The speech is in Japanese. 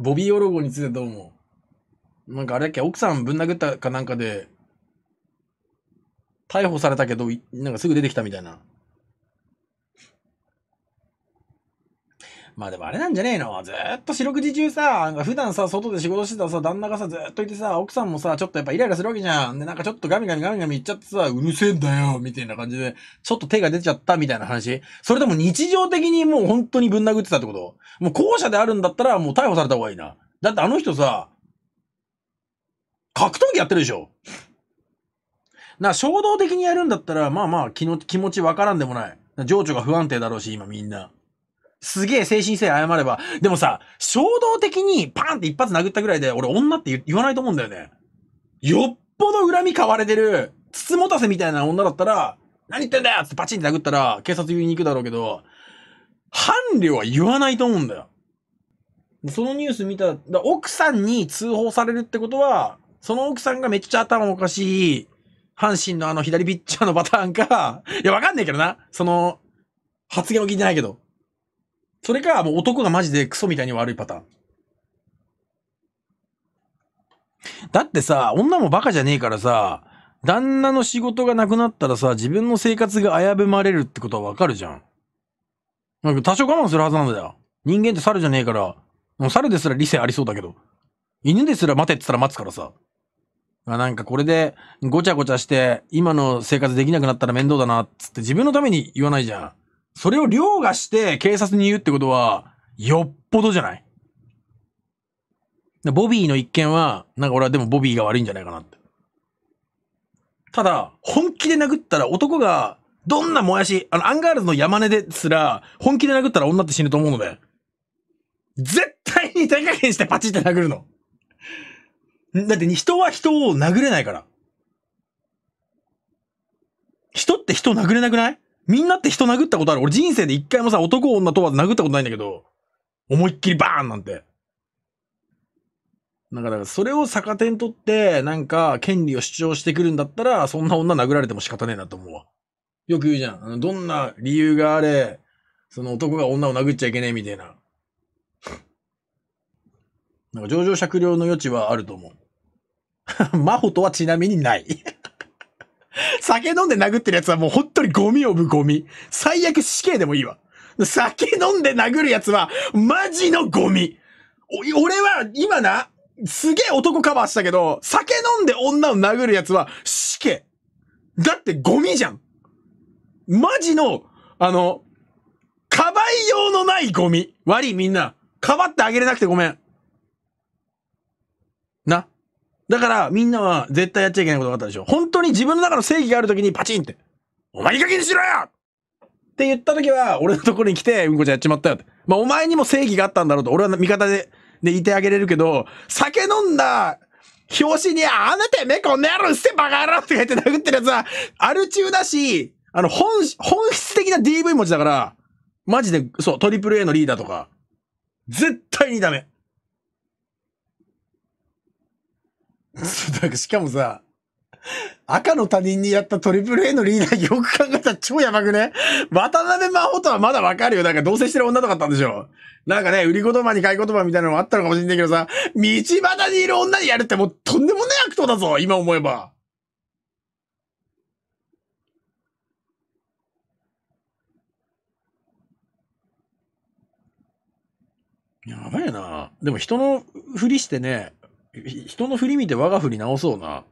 ボビー・オロゴについてどう思うなんかあれだっけ、奥さんぶん殴ったかなんかで、逮捕されたけど、なんかすぐ出てきたみたいな。まあでもあれなんじゃねえのずっと四六時中さ、なんか普段さ、外で仕事してたさ、旦那がさ、ずっといてさ、奥さんもさ、ちょっとやっぱイライラするわけじゃん。で、なんかちょっとガミガミガミガミ言っちゃってさ、うるせえんだよ、みたいな感じで、ちょっと手が出ちゃったみたいな話。それとも日常的にもう本当にぶん殴ってたってこともう後者であるんだったらもう逮捕された方がいいな。だってあの人さ、格闘技やってるでしょ。な、衝動的にやるんだったら、まあまあ気の気持ちわからんでもない。情緒が不安定だろうし、今みんな。すげえ精神性謝れば。でもさ、衝動的にパンって一発殴ったぐらいで、俺女って言わないと思うんだよね。よっぽど恨み買われてる、つつもたせみたいな女だったら、何言ってんだよってパチンって殴ったら、警察言いに行くだろうけど、伴侶は言わないと思うんだよ。そのニュース見た、奥さんに通報されるってことは、その奥さんがめっちゃ頭おかしい、阪神のあの左ピッチャーのパターンか、いや、わかんねえけどな。その、発言を聞いてないけど。それか、もう男がマジでクソみたいに悪いパターン。だってさ、女もバカじゃねえからさ、旦那の仕事がなくなったらさ、自分の生活が危ぶまれるってことはわかるじゃん。なんか多少我慢するはずなんだよ。人間って猿じゃねえから、もう猿ですら理性ありそうだけど、犬ですら待てって言ったら待つからさ。あなんかこれでごちゃごちゃして、今の生活できなくなったら面倒だな、つって自分のために言わないじゃん。それを凌駕して警察に言うってことは、よっぽどじゃないボビーの一件は、なんか俺はでもボビーが悪いんじゃないかなって。ただ、本気で殴ったら男が、どんなもやし、あの、アンガールズの山根ですら、本気で殴ったら女って死ぬと思うので、絶対に手加減してパチって殴るの。だって人は人を殴れないから。人って人を殴れなくないみんなって人殴ったことある。俺人生で一回もさ、男女問わず殴ったことないんだけど、思いっきりバーンなんて。なんか、だからそれを逆手にとって、なんか、権利を主張してくるんだったら、そんな女殴られても仕方ねえなと思うわ。よく言うじゃん。あのどんな理由があれ、その男が女を殴っちゃいけねえみたいな。なんか、上場酌量の余地はあると思う。真帆とはちなみにない酒飲んで殴ってる奴はもう本当にゴミをぶゴミ。最悪死刑でもいいわ。酒飲んで殴る奴は、マジのゴミ。俺は、今な、すげえ男カバーしたけど、酒飲んで女を殴る奴は死刑。だってゴミじゃん。マジの、あの、かばい用のないゴミ。悪いみんな。かばってあげれなくてごめん。な。だから、みんなは絶対やっちゃいけないことがあったでしょ。本当に自分の中の正義があるときにパチンって、お前いい加減にしろよって言ったときは、俺のところに来て、うんこちゃんやっちまったよって。まあ、お前にも正義があったんだろうと、俺は味方で、でいてあげれるけど、酒飲んだ、表紙に、あなためこんな野郎、捨てバカ野郎って書って殴ってるやつは、アル中だし、あの、本、本質的な DV 持ちだから、マジで、そう、トリプル a のリーダーとか、絶対にダメ。そうだしかもさ、赤の他人にやったトリプル A のリーダーよく考えたら超やばくね渡辺真帆とはまだわかるよ。なんか同棲してる女とかったんでしょなんかね、売り言葉に買い言葉みたいなのもあったのかもしんないけどさ、道端にいる女にやるってもうとんでもない悪党だぞ今思えば。やばいな。でも人のふりしてね、人の振り見て我が振り直そうな。